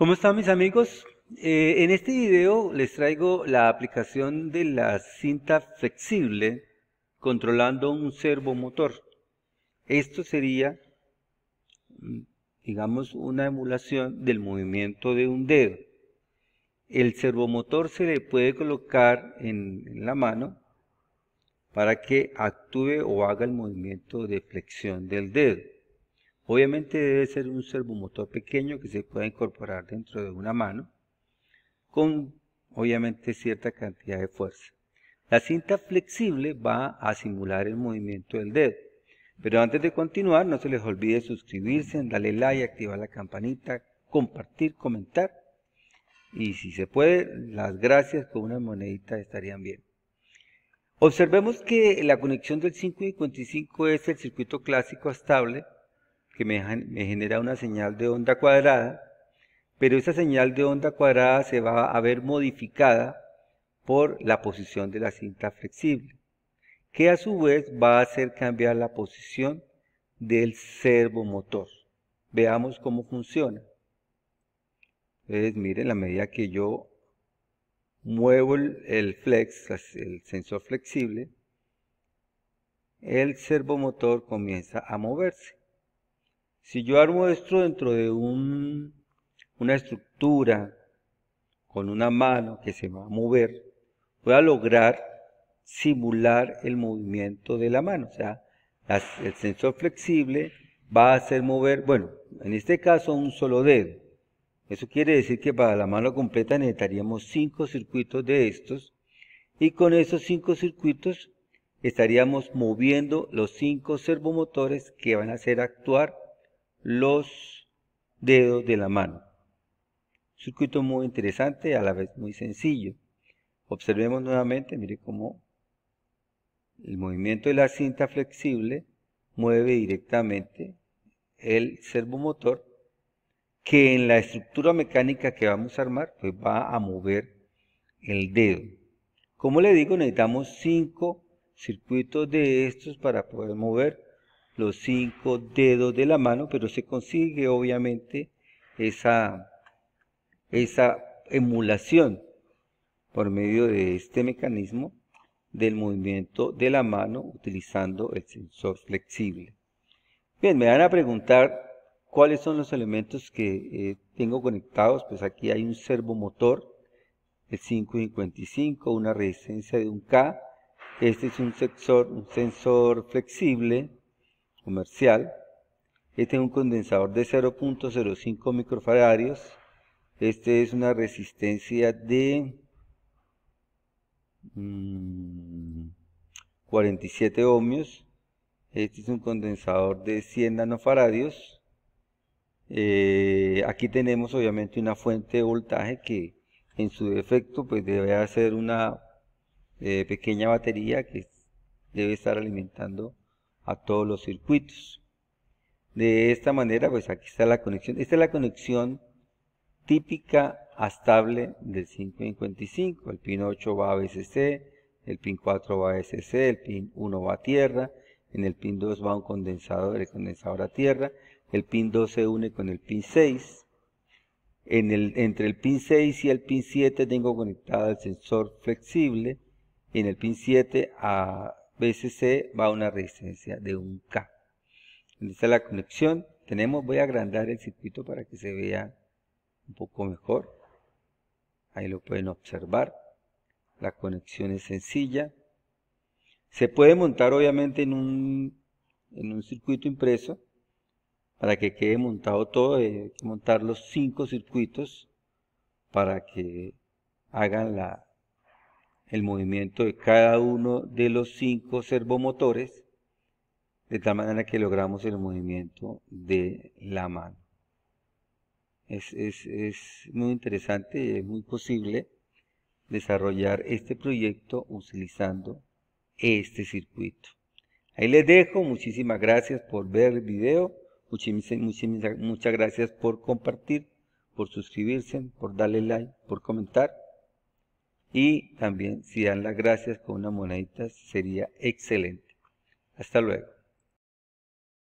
¿Cómo están mis amigos? Eh, en este video les traigo la aplicación de la cinta flexible controlando un servomotor. Esto sería, digamos, una emulación del movimiento de un dedo. El servomotor se le puede colocar en la mano para que actúe o haga el movimiento de flexión del dedo. Obviamente debe ser un servomotor pequeño que se pueda incorporar dentro de una mano con obviamente cierta cantidad de fuerza. La cinta flexible va a simular el movimiento del dedo. Pero antes de continuar, no se les olvide suscribirse, darle like, activar la campanita, compartir, comentar. Y si se puede, las gracias con una monedita estarían bien. Observemos que la conexión del 555 es el circuito clásico estable que me, genera una señal de onda cuadrada, pero esa señal de onda cuadrada se va a ver modificada por la posición de la cinta flexible, que a su vez va a hacer cambiar la posición del servomotor. Veamos cómo funciona. Entonces, miren, la medida que yo muevo el flex, el sensor flexible, el servomotor comienza a moverse. Si yo armo esto dentro de una estructura con una mano que se va a mover, voy a lograr simular el movimiento de la mano. O sea, el sensor flexible va a hacer mover, bueno, en este caso un solo dedo. Eso quiere decir que para la mano completa necesitaríamos cinco circuitos de estos y con esos cinco circuitos estaríamos moviendo los cinco servomotores que van a hacer actuar los dedos de la mano. Circuito muy interesante, a la vez muy sencillo. Observemos nuevamente, mire cómo el movimiento de la cinta flexible mueve directamente el servomotor que en la estructura mecánica que vamos a armar pues va a mover el dedo. Como le digo, necesitamos cinco circuitos de estos para poder mover los cinco dedos de la mano, pero se consigue obviamente esa, esa emulación por medio de este mecanismo del movimiento de la mano utilizando el sensor flexible. Bien, me van a preguntar cuáles son los elementos que eh, tengo conectados. Pues aquí hay un servomotor, el 555, una resistencia de un K. Este es un sensor, un sensor flexible comercial. Este es un condensador de 0.05 microfaradios. Este es una resistencia de 47 mm, ohmios. Este es un condensador de 100 nanofaradios. Eh, aquí tenemos obviamente una fuente de voltaje que en su defecto pues debe ser una eh, pequeña batería que debe estar alimentando a todos los circuitos. De esta manera, pues aquí está la conexión. Esta es la conexión típica a estable del 555. El pin 8 va a VCC, el pin 4 va a SC, el pin 1 va a tierra, en el pin 2 va un condensador, el condensador a tierra, el pin 2 se une con el pin 6, en el, entre el pin 6 y el pin 7 tengo conectado el sensor flexible, en el pin 7 a, BCC va a una resistencia de 1K. Esta es la conexión. Tenemos, voy a agrandar el circuito para que se vea un poco mejor. Ahí lo pueden observar. La conexión es sencilla. Se puede montar obviamente en un, en un circuito impreso para que quede montado todo. Eh, hay que montar los cinco circuitos para que hagan la, el movimiento de cada uno de los cinco servomotores, de tal manera que logramos el movimiento de la mano. Es, muy interesante y es muy posible desarrollar este proyecto utilizando este circuito. Ahí les dejo, muchísimas gracias por ver el video, muchísimas, muchas gracias por compartir, por suscribirse, por darle like, por comentar y también si dan las gracias con una monedita sería excelente. Hasta luego.